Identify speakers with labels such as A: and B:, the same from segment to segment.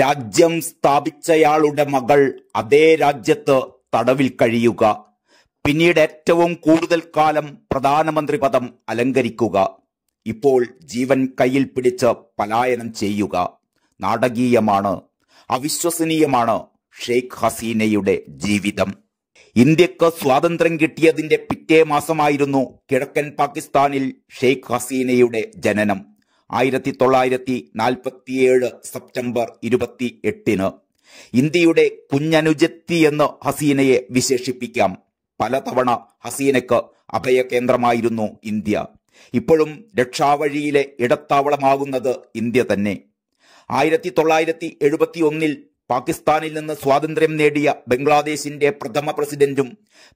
A: രാജ്യം സ്ഥാപിച്ചയാളുടെ മകൾ അതേ രാജ്യത്ത് തടവിൽ കഴിയുക പിന്നീട് ഏറ്റവും കൂടുതൽ കാലം പ്രധാനമന്ത്രി പദം അലങ്കരിക്കുക ഇപ്പോൾ ജീവൻ കയ്യിൽ പിടിച്ച് പലായനം ചെയ്യുക നാടകീയമാണ് അവിശ്വസനീയമാണ് ഷെയ്ഖ് ഹസീനയുടെ ജീവിതം ഇന്ത്യക്ക് സ്വാതന്ത്ര്യം കിട്ടിയതിന്റെ പിറ്റേ മാസമായിരുന്നു കിഴക്കൻ പാകിസ്ഥാനിൽ ഷെയ്ഖ് ഹസീനയുടെ ജനനം ആയിരത്തി തൊള്ളായിരത്തി നാൽപ്പത്തിയേഴ് സെപ്റ്റംബർ ഇരുപത്തി എട്ടിന് ഇന്ത്യയുടെ കുഞ്ഞനുജത്തി എന്ന് ഹസീനയെ വിശേഷിപ്പിക്കാം പലതവണ ഹസീനയ്ക്ക് അഭയകേന്ദ്രമായിരുന്നു ഇന്ത്യ ഇപ്പോഴും രക്ഷാവഴിയിലെ ഇടത്താവളമാകുന്നത് ഇന്ത്യ തന്നെ ആയിരത്തി തൊള്ളായിരത്തി എഴുപത്തി ഒന്നിൽ പാകിസ്ഥാനിൽ നിന്ന് സ്വാതന്ത്ര്യം നേടിയ ബംഗ്ലാദേശിന്റെ പ്രഥമ പ്രസിഡന്റും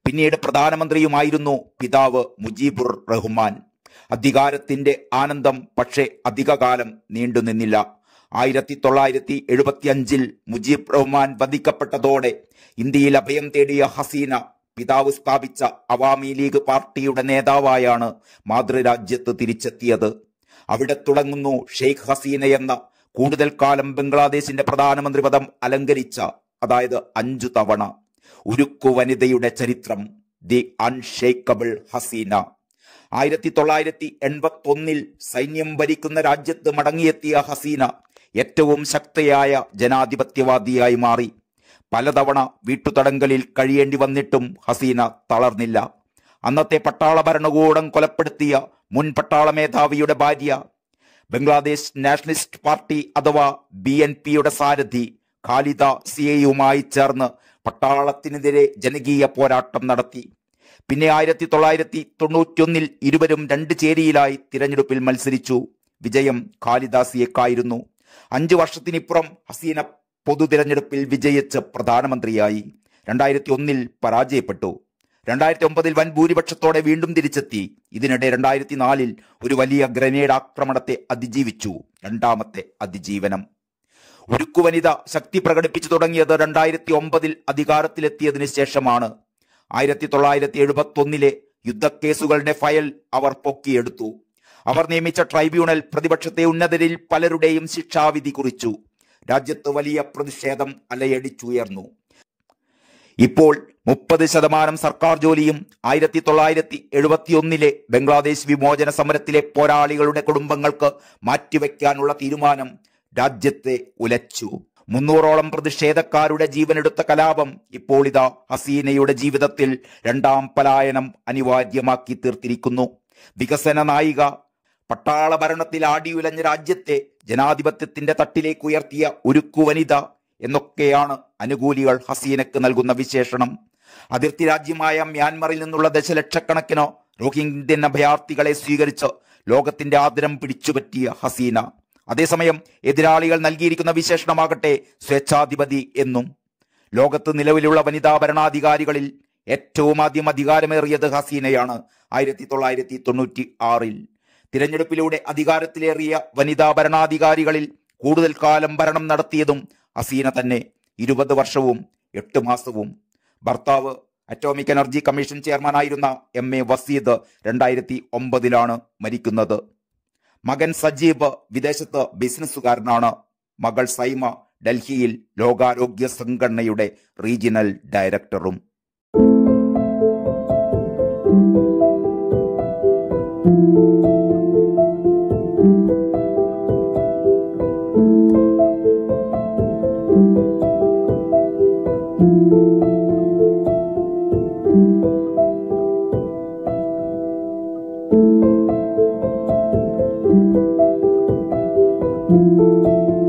A: പിന്നീട് പ്രധാനമന്ത്രിയുമായിരുന്നു പിതാവ് മുജീബുർ റഹ്മാൻ അധികാരത്തിന്റെ ആനന്ദം പക്ഷേ അധികകാലം നീണ്ടുനിന്നില്ല ആയിരത്തി തൊള്ളായിരത്തി എഴുപത്തിയഞ്ചിൽ മുജീബ് റഹ്മാൻ വധിക്കപ്പെട്ടതോടെ ഇന്ത്യയിൽ അഭയം തേടിയ ഹസീന പിതാവ് സ്ഥാപിച്ച അവാമി ലീഗ് പാർട്ടിയുടെ നേതാവായാണ് മാതൃരാജ്യത്ത് തിരിച്ചെത്തിയത് അവിടെ തുടങ്ങുന്നു ഷെയ്ഖ് ഹസീന എന്ന കൂടുതൽ കാലം ബംഗ്ലാദേശിന്റെ പ്രധാനമന്ത്രി പദം അലങ്കരിച്ച അതായത് അഞ്ചു തവണ ഉരുക്കു വനിതയുടെ ചരിത്രം ദി അൺഷേക്കബിൾ ഹസീന ആയിരത്തി തൊള്ളായിരത്തി എൺപത്തൊന്നിൽ സൈന്യം ഭരിക്കുന്ന രാജ്യത്ത് മടങ്ങിയെത്തിയ ഹസീന ഏറ്റവും ശക്തയായ ജനാധിപത്യവാദിയായി മാറി പലതവണ വീട്ടുതടങ്കലിൽ കഴിയേണ്ടി വന്നിട്ടും ഹസീന തളർന്നില്ല അന്നത്തെ പട്ടാള ഭരണകൂടം കൊലപ്പെടുത്തിയ മുൻ പട്ടാള മേധാവിയുടെ ഭാര്യ ബംഗ്ലാദേശ് നാഷണലിസ്റ്റ് പാർട്ടി അഥവാ ബി എൻ പിയുടെ സാരഥി ഖാലിദ സിയയുമായി ചേർന്ന് പട്ടാളത്തിനെതിരെ ജനകീയ പോരാട്ടം നടത്തി പിന്നെ ആയിരത്തി തൊള്ളായിരത്തി തൊണ്ണൂറ്റിയൊന്നിൽ ഇരുവരും രണ്ട് ചേരിയിലായി തിരഞ്ഞെടുപ്പിൽ മത്സരിച്ചു വിജയം ഖാലിദാസിയക്കായിരുന്നു അഞ്ചു വർഷത്തിനിപ്പുറം ഹസീന പൊതു തിരഞ്ഞെടുപ്പിൽ വിജയിച്ച് പ്രധാനമന്ത്രിയായി രണ്ടായിരത്തി ഒന്നിൽ പരാജയപ്പെട്ടു രണ്ടായിരത്തി ഒമ്പതിൽ വൻ ഭൂരിപക്ഷത്തോടെ വീണ്ടും തിരിച്ചെത്തി ഇതിനിടെ രണ്ടായിരത്തി നാലിൽ ഒരു വലിയ ഗ്രനേഡ് ആക്രമണത്തെ അതിജീവിച്ചു രണ്ടാമത്തെ അതിജീവനം ഉരുക്കുവനിത ശക്തി പ്രകടിപ്പിച്ചു തുടങ്ങിയത് രണ്ടായിരത്തി ഒമ്പതിൽ അധികാരത്തിലെത്തിയതിനു ശേഷമാണ് ആയിരത്തി തൊള്ളായിരത്തി എഴുപത്തൊന്നിലെ യുദ്ധക്കേസുകളുടെ ഫയൽ അവർ പൊക്കിയെടുത്തു അവർ നിയമിച്ച ട്രൈബ്യൂണൽ പ്രതിപക്ഷത്തെ ഉന്നതരിൽ പലരുടെയും ശിക്ഷാവിധി കുറിച്ചു രാജ്യത്ത് വലിയ പ്രതിഷേധം അലയടിച്ചുയർന്നു ഇപ്പോൾ മുപ്പത് ശതമാനം സർക്കാർ ജോലിയും ആയിരത്തി തൊള്ളായിരത്തി എഴുപത്തിയൊന്നിലെ ബംഗ്ലാദേശ് വിമോചന സമരത്തിലെ പോരാളികളുടെ കുടുംബങ്ങൾക്ക് മാറ്റിവെക്കാനുള്ള തീരുമാനം രാജ്യത്തെ ഉലച്ചു മുന്നൂറോളം പ്രതിഷേധക്കാരുടെ ജീവനെടുത്ത കലാപം ഇപ്പോൾ ഇതാ ഹസീനയുടെ ജീവിതത്തിൽ രണ്ടാം പലായനം അനിവാര്യമാക്കി തീർത്തിരിക്കുന്നു വികസന നായിക പട്ടാള ഭരണത്തിൽ ആടിയുലഞ്ഞ രാജ്യത്തെ ജനാധിപത്യത്തിന്റെ തട്ടിലേക്ക് ഉയർത്തിയ ഉരുക്കു വനിത എന്നൊക്കെയാണ് അനുകൂലികൾ ഹസീനക്ക് നൽകുന്ന വിശേഷണം അതിർത്തി രാജ്യമായ മ്യാൻമറിൽ നിന്നുള്ള ദശലക്ഷക്കണക്കിനോ റോഹിംഗ്യൻ അഭയാർത്ഥികളെ സ്വീകരിച്ച് ലോകത്തിന്റെ ആദരം പിടിച്ചുപറ്റിയ ഹസീന അതേസമയം എതിരാളികൾ നൽകിയിരിക്കുന്ന വിശേഷണമാകട്ടെ സ്വേച്ഛാധിപതി എന്നും ലോകത്ത് നിലവിലുള്ള വനിതാ ഭരണാധികാരികളിൽ ഏറ്റവും ആദ്യം അധികാരമേറിയത് ഹസീനയാണ് ആയിരത്തി തൊള്ളായിരത്തി തൊണ്ണൂറ്റി ആറിൽ തിരഞ്ഞെടുപ്പിലൂടെ അധികാരത്തിലേറിയ വനിതാ ഭരണാധികാരികളിൽ കൂടുതൽ കാലം ഭരണം നടത്തിയതും ഹസീന തന്നെ ഇരുപത് വർഷവും എട്ട് മാസവും ഭർത്താവ് അറ്റോമിക് എനർജി കമ്മീഷൻ ചെയർമാനായിരുന്ന എം എ വസീദ് രണ്ടായിരത്തി ഒമ്പതിലാണ് മരിക്കുന്നത് മകൻ സജീബ് വിദേശത്ത് ബിസിനസ്സുകാരനാണ് മകൾ സൈമ ഡൽഹിയിൽ ലോകാരോഗ്യ സംഘടനയുടെ റീജിയണൽ ഡയറക്ടറും thank you you